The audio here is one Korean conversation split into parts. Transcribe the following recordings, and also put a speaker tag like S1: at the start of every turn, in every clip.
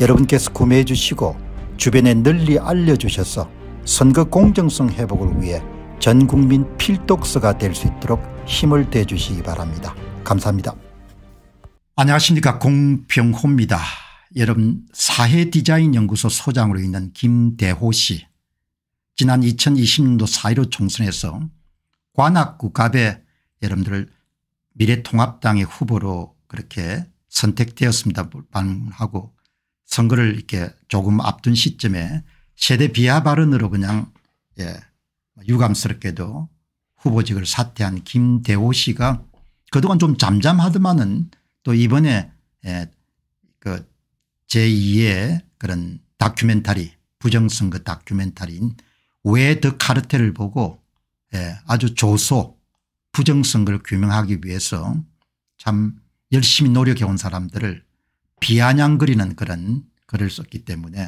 S1: 여러분께서 구매해 주시고 주변에 널리 알려주셔서 선거 공정성 회복을 위해 전국민 필독서가 될 수 있도록 힘을 대주시기 바랍니다. 감사합니다. 안녕하십니까 공병호입니다. 여러분 사회디자인연구소 소장으로 있는 김대호 씨 지난 2020년도 4.15 총선에서 관악구갑에 여러분들을 미래통합당의 후보로 그렇게 선택되었습니다. 반하고 선거를 이렇게 조금 앞둔 시점에 세대 비하 발언으로 그냥 예 유감스럽게도 후보직을 사퇴한 김대호 씨가 그동안 좀 잠잠하더만은 또 이번에 예그 제2의 그런 다큐멘터리 부정선거 다큐멘터리인 왜더 카르텔을 보고 예 아주 조소 부정선거를 규명하기 위해서 참 열심히 노력해온 사람들을 비아냥거리는 그런 글을 썼기 때문에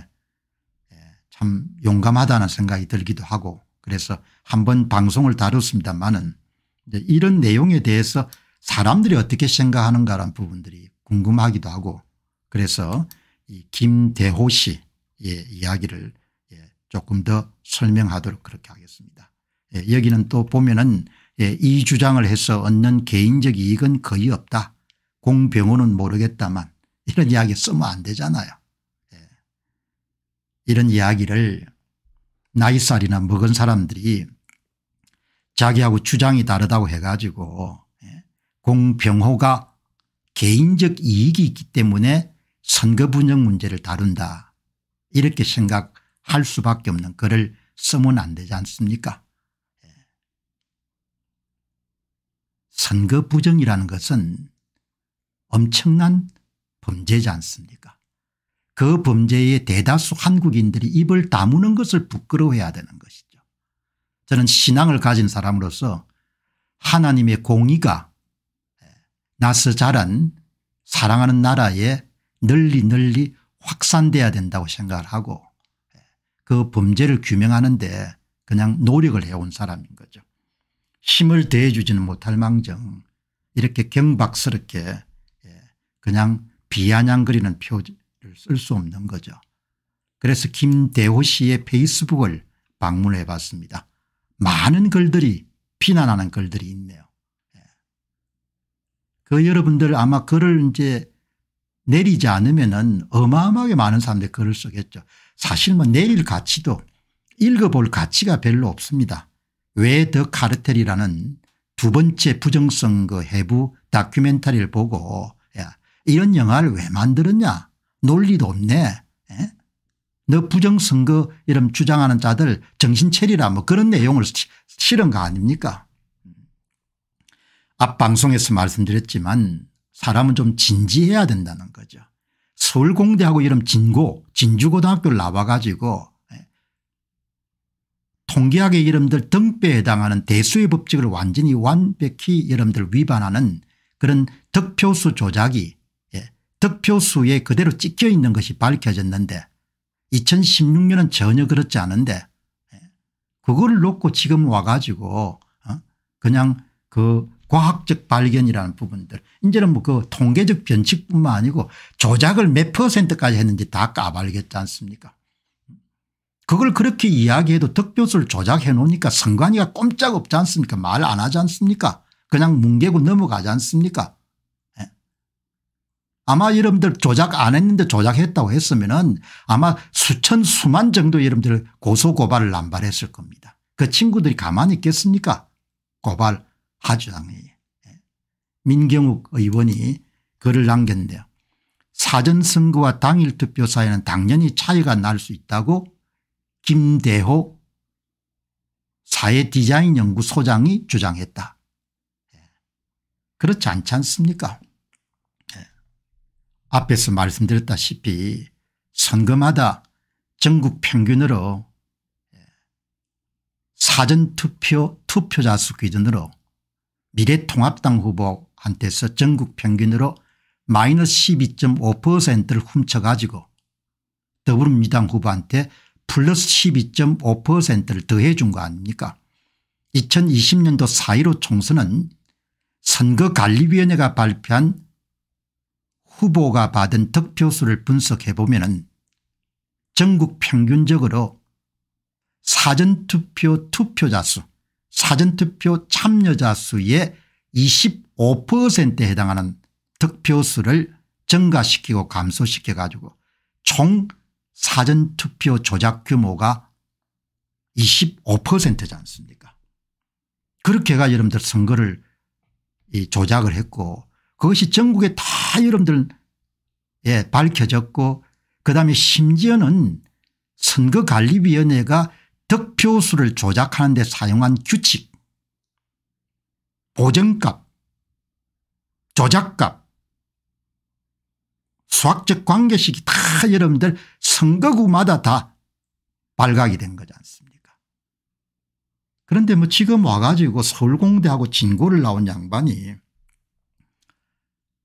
S1: 예, 참 용감하다는 생각이 들기도 하고 그래서 한번 방송을 다뤘습니다만은 이런 내용에 대해서 사람들이 어떻게 생각하는가라는 부분들이 궁금하기도 하고 그래서 이 김대호 씨의 이야기를 예, 조금 더 설명하도록 그렇게 하겠습니다. 예, 여기는 또 보면은 이 주장을 해서 얻는 개인적 이익은 거의 없다. 공병호는 모르겠다만 이런 이야기 쓰면 안 되잖아요. 이런 이야기를 나이살이나 먹은 사람들이 자기하고 주장이 다르다고 해가지고 예, 공병호가 개인적 이익이 있기 때문에 선거분쟁 문제를 다룬다 이렇게 생각할 수밖에 없는 글을 쓰면 안 되지 않습니까 예. 선거 부정이라는 것은 엄청난 범죄지 않습니까 그 범죄에 대다수 한국인들이 입을 다무는 것을 부끄러워해야 되는 것이죠. 저는 신앙을 가진 사람으로서 하나님의 공의가 예, 나서 자란 사랑하는 나라에 널리 널리 확산돼야 된다고 생각을 하고 예, 그 범죄를 규명하는데 그냥 노력을 해온 사람인 거죠. 힘을 대해주지는 못할 망정 이렇게 경박스럽게 예, 그냥 비아냥거리는 표지 글을 쓸수 없는 거죠. 그래서 김대호 씨의 페이스북을 방문해 봤습니다. 많은 글들이 비난하는 글들이 있네요. 예. 그 여러분들 아마 글을 이제 내리지 않으면은 어마어마하게 많은 사람들이 글을 쓰겠죠. 사실 뭐 내릴 가치도 읽어볼 가치가 별로 없습니다. 왜 더 카르텔이라는 두 번째 부정선거 해부 다큐멘터리를 보고 야, 이런 영화를 왜 만들었냐 논리도 없네. 에? 예? 너 부정선거 이런 주장하는 자들 정신체리라 뭐 그런 내용을 실은 거 아닙니까 앞방송에서 말씀드렸지만 사람은 좀 진지해야 된다는 거죠. 서울공대하고 이런 진고 진주고등학교를 나와 가지고 예? 통계학의 이름들 등배에 해당하는 대수의 법칙을 완전히 완벽히 여러분들 위반하는 그런 득표수 조작이 득표수에 그대로 찍혀 있는 것이 밝혀졌는데 2016년은 전혀 그렇지 않은데 예, 그걸 놓고 지금 와가지고 어, 그냥 그 과학적 발견이라는 부분들 이제는 뭐 그 통계적 변칙뿐만 아니고 조작을 몇 퍼센트까지 했는지 다 까발겠지 않습니까 그걸 그렇게 이야기해도 득표수를 조작해 놓으니까 선관위가 꼼짝없지 않습니까 말 안 하지 않습니까 그냥 뭉개고 넘어가지 않습니까 아마 여러분들 조작 안 했는데 조작했다고 했으면은 아마 수천 수만 정도 여러분들 고소고발을 남발했을 겁니다. 그 친구들이 가만히 있겠습니까 고발하죠 당연히. 예. 민경욱 의원이 글을 남겼는데요. 사전선거와 당일투표 사이에는 당연히 차이가 날 수 있다고 김대호 사회디자인연구소장이 주장했다. 예. 그렇지 않지 않습니까 앞에서 말씀드렸다시피 선거마다 전국 평균으로 예, 사전투표 투표자 수 기준으로 미래통합당 후보한테서 전국 평균으로 마이너스 12.5%를 훔쳐가지고 더불어민주당 후보한테 플러스 12.5%를 더해 준거 아닙니까 2020년도 4.15 총선은 선거관리위원회가 발표한 후보가 받은 득표수를 분석해 보면 전국 평균적으로 사전투표 투표자 수 사전투표 참여자 수의 25%에 해당하는 득표수를 증가시키고 감소시켜 가지고 총 사전투표 조작 규모가 25%지 않습니까 그렇게 해가 여러분들 선거를 이 조작을 했고 그것이 전국에 다 여러분들 에 예, 밝혀졌고 그다음에 심지어는 선거관리위원회가 득표수를 조작하는 데 사용한 규칙 보정값 조작값 수학적 관계식이 다 여러분들 선거구마다 다 발각이 된 거지 않습니까 그런데 뭐 지금 와가지고 서울공대하고 진고를 나온 양반이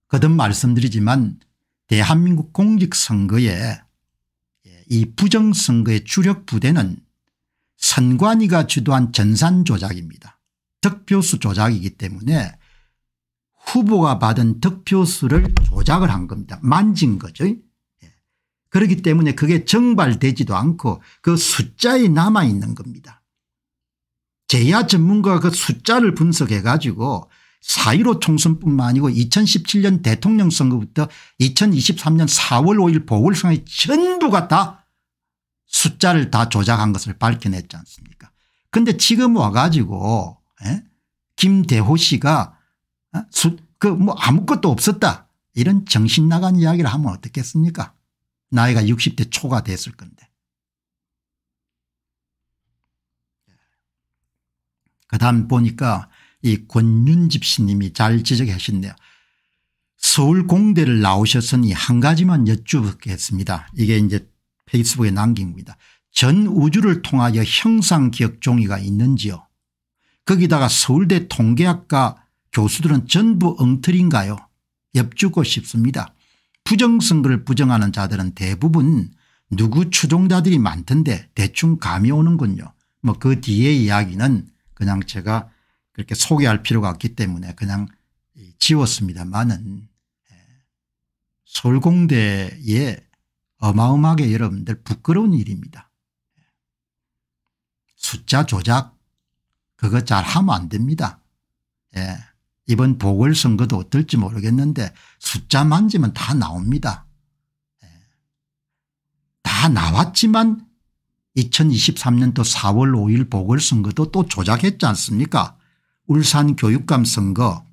S1: 거듭 말씀드리지만 대한민국 공직선거에 예, 이 부정선거의 주력 부대는 선관위가 주도한 전산 조작입니다. 득표수 조작이기 때문에 후보가 받은 득표수를 조작을 한 겁니다. 만진 거죠. 예. 그렇기 때문에 그게 정발되지도 않고 그 숫자에 남아 있는 겁니다. 제야 전문가가 그 숫자를 분석해 가지고 4.15 총선뿐만 아니고 2017년 대통령 선거부터 2023년 4월 5일 보궐선거 전부가 다 숫자를 다 조작한 것을 밝혀냈지 않습니까 근데 지금 와가지고 에? 예? 김대호 씨가 어? 그뭐 아무것도 없었다 이런 정신 나간 이야기를 하면 어떻겠습니까 나이가 60대 초가 됐을 건데 그다음 보니까 이 권윤집 씨님이 잘 지적하셨네요. 서울 공대를 나오셨으니 한 가지만 여쭙겠습니다. 이게 이제 페이스북에 남긴 겁니다. 전 우주를 통하여 형상기억 종이가 있는지요. 거기다가 서울대 통계학과 교수들은 전부 엉터리인가요 엽주고 싶습니다. 부정선거를 부정하는 자들은 대부분 누구 추종자들이 많던데 대충 감이 오는군요. 뭐 그 뒤에 이야기는 그냥 제가 그렇게 소개할 필요가 없기 때문에 그냥 지웠습니다만은 서울공대에 예. 어마어마하게 여러분들 부끄러운 일입니다. 예. 숫자 조작 그거 잘하면 안 됩니다. 예. 이번 보궐선거도 어떨지 모르겠는데 숫자 만지면 다 나옵니다. 예. 다 나왔지만 2023년도 4월 5일 보궐선거도 또 조작했지 않습니까 울산교육감 선거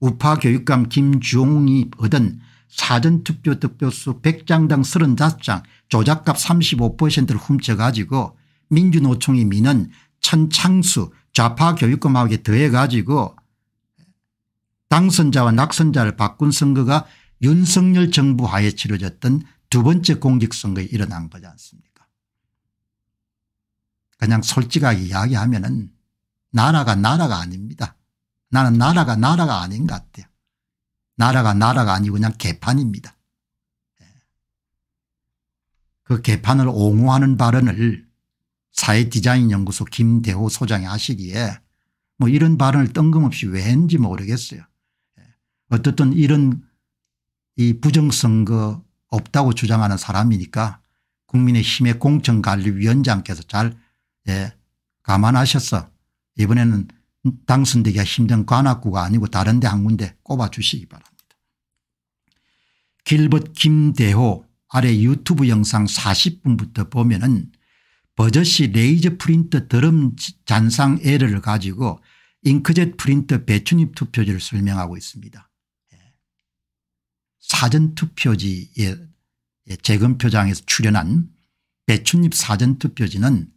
S1: 우파교육감 김주홍이 얻은 사전투표 득표수 100장당 35장 조작값 35%를 훔쳐가지고 민주노총이 미는 천창수 좌파교육감하고 더해가지고 당선자와 낙선자를 바꾼 선거가 윤석열 정부 하에 치러졌던 두 번째 공직선거에 일어난 거지 않습니까 그냥 솔직하게 이야기하면 은 나라가 나라가 아닙니다. 나는 나라가 나라가 아닌 것 같아요. 나라가 나라가 아니고 그냥 개판입니다. 예. 그 개판을 옹호하는 발언을 사회디자인연구소 김대호 소장이 하시기에 뭐 이런 발언을 뜬금없이 왜 했는지 모르겠어요. 예. 어쨌든 이런 이 부정선거 없다고 주장하는 사람이니까 국민의힘의 공천관리위원장께서 잘 예, 감안하셔서 이번에는 당선되기가 힘든 관악구가 아니고 다른 데 한 군데 꼽아주시기 바랍니다. 길벗 김대호 아래 유튜브 영상 40분부터 보면 은 버젓이 레이저 프린터 드럼 잔상 에러를 가지고 잉크젯 프린터 배추잎 투표지를 설명하고 있습니다. 예. 사전 투표지에 예, 재검표장에서 출연한 배추잎 사전 투표지는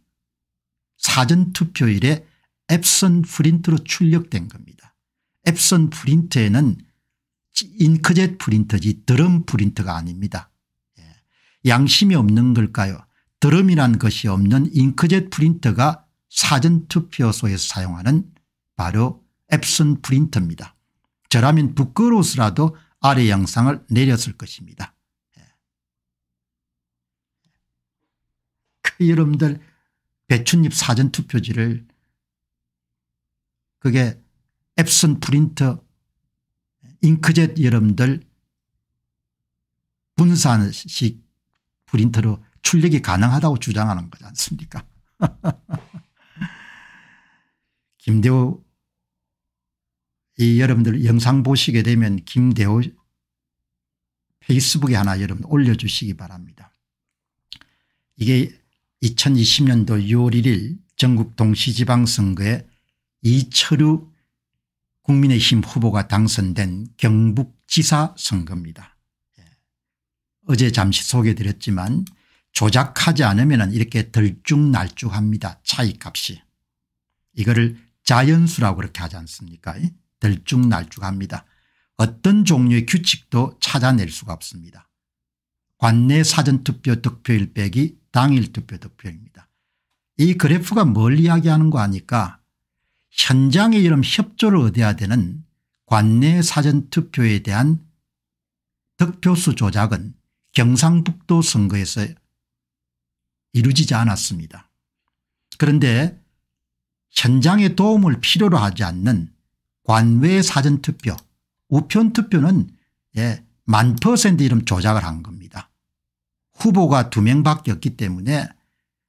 S1: 사전 투표일에 앱선 프린트로 출력된 겁니다. 앱선 프린트에는 잉크젯 프린터지 드럼 프린터가 아닙니다. 예. 양심이 없는 걸까요 드럼이란 것이 없는 잉크젯 프린터가 사전투표소에서 사용하는 바로 앱선 프린터입니다. 저라면 부끄러워서라도 아래 영상을 내렸을 것입니다. 예. 그 여러분들 배춧잎 사전투표지를 그게 앱슨 프린터 잉크젯 여러분들 분산식 프린터로 출력이 가능하다고 주장하는 거지 않습니까 김대호 이 여러분들 영상 보시게 되면 김대호 페이스북에 하나 여러분 올려주시기 바랍니다. 이게 2020년도 6월 1일 전국 동시지방선거에 이철우 국민의힘 후보가 당선된 경북지사 선거입니다. 예. 어제 잠시 소개드렸지만 조작하지 않으면 이렇게 들쭉날쭉합니다. 차이값이. 이거를 자연수라고 그렇게 하지 않습니까 들쭉날쭉합니다. 어떤 종류의 규칙도 찾아낼 수가 없습니다. 관내 사전투표 득표일 빼기 당일 투표 득표입니다. 이 그래프가 뭘 이야기하는 거 아니까 현장에 이런 협조를 얻어야 되는 관내 사전투표에 대한 득표수 조작은 경상북도 선거에서 이루어지지 않았습니다. 그런데 현장의 도움을 필요로 하지 않는 관외 사전투표 우편투표는 예, 만 퍼센트 이름 조작을 한 겁니다. 후보가 두 명밖에 없기 때문에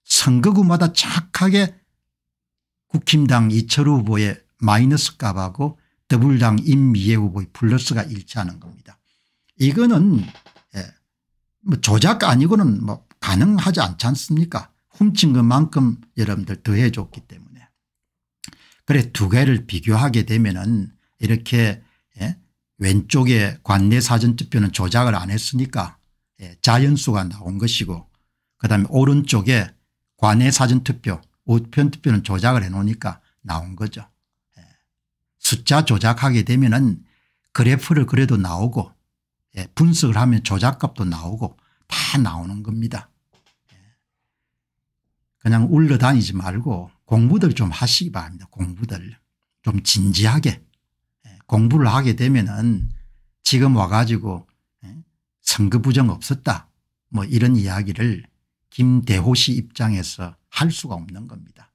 S1: 선거구마다 착하게 국힘당 이철우 후보의 마이너스 값하고 더불당 임미애 후보의 플러스가 일치하는 겁니다. 이거는 예, 뭐 조작 아니고는 뭐 가능하지 않지 않습니까 훔친 것만큼 여러분들 더해 줬기 때문에. 그래 두 개를 비교하게 되면 은 이렇게 예, 왼쪽에 관내 사전투표는 조작을 안 했으니까 예, 자연수가 나온 것이고 그다음에 오른쪽에 관내 사전투표 우편투표는 조작을 해 놓으니까 나온 거죠. 예. 숫자 조작하게 되면은 그래프를 그래도 나오고 예, 분석을 하면 조작값도 나오고 다 나오는 겁니다. 예. 그냥 울러다니지 말고 공부들 좀 하시기 바랍니다. 공부들 좀 진지하게 공부를 하게 되면은 지금 와가지고 선거 부정 없었다 뭐 이런 이야기를 김대호 씨 입장에서 할 수가 없는 겁니다.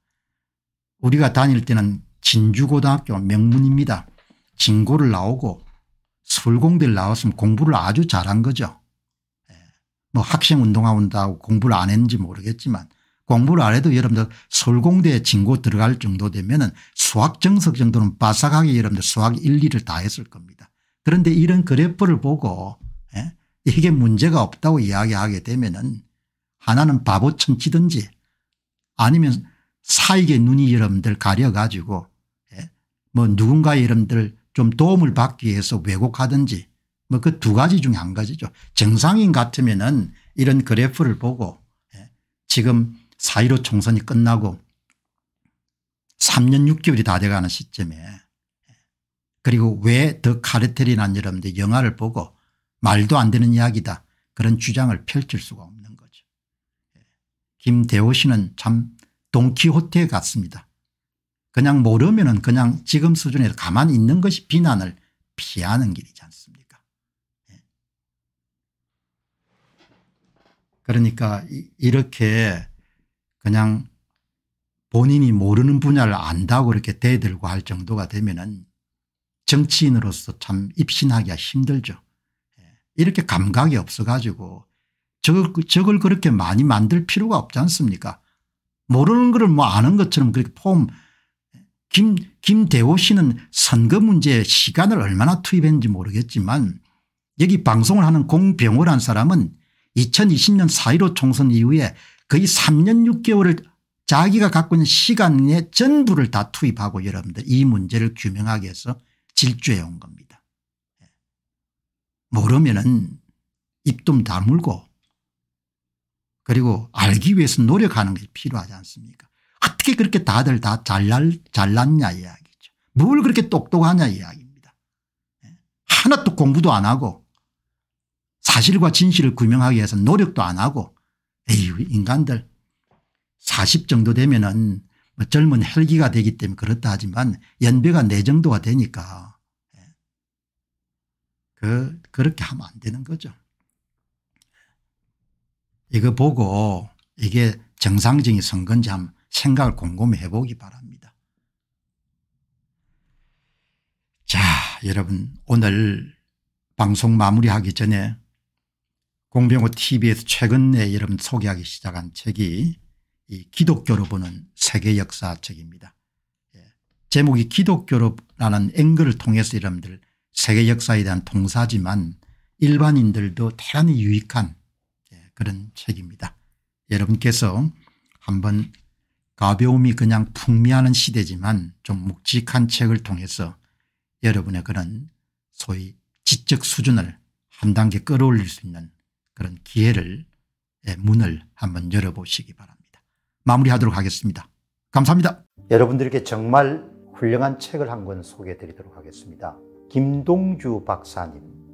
S1: 우리가 다닐 때는 진주고등학교 명문입니다. 진고를 나오고 서울공대를 나왔으면 공부를 아주 잘한 거죠. 예. 뭐학생운동하고 온다고 공부를 안 했는지 모르겠지만 공부를 안 해도 여러분들 서울공대에 진고 들어갈 정도 되면 은 수학 정석 정도는 바삭하게 여러분들 수학 1, 2를 다 했을 겁니다. 그런데 이런 그래프를 보고 예? 이게 문제가 없다고 이야기하게 되면 은 하나는 바보 천치든지 아니면 사익의 눈이 여러분들 가려가지고 예, 뭐 누군가의 여러분들 좀 도움을 받기 위해서 왜곡하든지 뭐 그 두 가지 중에 한 가지죠. 정상인 같으면은 이런 그래프를 보고 예, 지금 사1로 총선이 끝나고 3년 6개월이 다 돼가는 시점에 예, 그리고 왜 더 카르텔이란 여러분들 영화를 보고 말도 안 되는 이야기다 그런 주장을 펼칠 수가 없는 김대호 씨는 참 동키호테 같습니다. 그냥 모르면 그냥 지금 수준에 가만히 있는 것이 비난을 피하는 길이지 않습니까 예. 그러니까 이렇게 그냥 본인이 모르는 분야를 안다고 이렇게 대들고 할 정도가 되면 은 정치인으로서 참 입신하기가 힘들죠. 예. 이렇게 감각이 없어가지고 저걸, 적을 그렇게 많이 만들 필요가 없지 않습니까 모르는 걸뭐 아는 것처럼 그렇게 폼 김, 김대호 씨는 선거 문제에 시간을 얼마나 투입했는지 모르겠지만 여기 방송을 하는 공병호란 사람은 2020년 4.15 총선 이후에 거의 3년 6개월을 자기가 갖고 있는 시간의 전부를 다 투입하고 여러분들 이 문제를 규명하기 위해서 질주해 온 겁니다. 예. 모르면 은입좀 다물고 그리고 알기 위해서 노력하는 게 필요하지 않습니까 어떻게 그렇게 다들 다 잘날, 잘났냐 이야기죠. 뭘 그렇게 똑똑하냐 이야기입니다. 예. 하나도 공부도 안 하고 사실과 진실을 규명하기 위해서 노력도 안 하고 에휴 인간들 40 정도 되면은 뭐 젊은 헬기가 되기 때문에 그렇다 하지만 연배가 내 네 정도가 되니까 예. 그 그렇게 하면 안 되는 거죠. 이거 보고 이게 정상적인 선거인지 한번 생각을 곰곰히 해보기 바랍니다. 자 여러분 오늘 방송 마무리하기 전에 공병호 tv에서 최근에 여러분 소개하기 시작한 책이 이 기독교로 보는 세계 역사 책입니다. 예. 제목이 기독교로라는 앵글을 통해서 여러분들 세계 역사에 대한 통사지만 일반인들도 대단히 유익한 그런 책입니다. 여러분께서 한번 가벼움이 그냥 풍미하는 시대지만 좀 묵직한 책을 통해서 여러분의 그런 소위 지적 수준을 한 단계 끌어올릴 수 있는 그런 기회를 예, 문을 한번 열어보시기 바랍니다. 마무리하도록 하겠습니다. 감사합니다. 여러분들에게 정말 훌륭한 책을 한 권 소개해 드리도록 하겠습니다. 김동주 박사님